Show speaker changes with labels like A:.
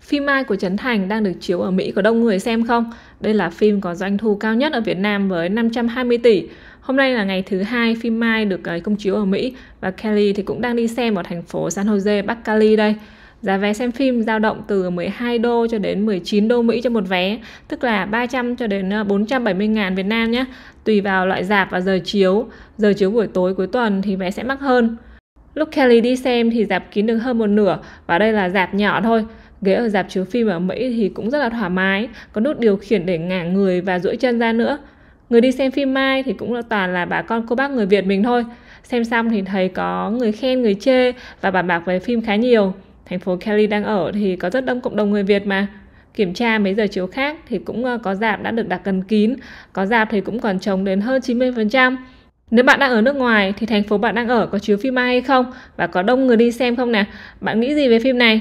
A: Phim Mai của Trấn Thành đang được chiếu ở Mỹ có đông người xem không? Đây là phim có doanh thu cao nhất ở Việt Nam với 520 tỷ. Hôm nay là ngày thứ hai phim Mai được ờ, công chiếu ở Mỹ và Kelly thì cũng đang đi xem ở thành phố San Jose, Bắc Cali đây. Giá vé xem phim dao động từ 12 đô cho đến 19 đô Mỹ cho một vé, tức là 300 cho đến 470 ờ, ngàn Việt Nam nhé, tùy vào loại dạp và giờ chiếu. Giờ chiếu buổi tối cuối tuần thì vé sẽ mắc hơn. Lúc Kelly đi xem thì dạp kín được hơn một nửa và đây là dạp nhỏ thôi, ghế ở dạp chiếu phim ở Mỹ thì cũng rất là thoải mái, có nút điều khiển để ngả người và duỗi chân ra nữa. Người đi xem phim mai thì cũng là toàn là bà con cô bác người Việt mình thôi. Xem xong thì thấy có người khen người chê và bàn bạc về phim khá nhiều. Thành phố Kelly đang ở thì có rất đông cộng đồng người Việt mà. Kiểm tra mấy giờ chiếu khác thì cũng ờ, có dạp đã được đặt gần kín, có dạp thì cũng còn trống đến hơn 90%. Nếu bạn đang ở nước ngoài thì thành phố bạn đang ở có chiếu phim mai hay không và có đông người đi xem không nè? Bạn nghĩ gì về phim này?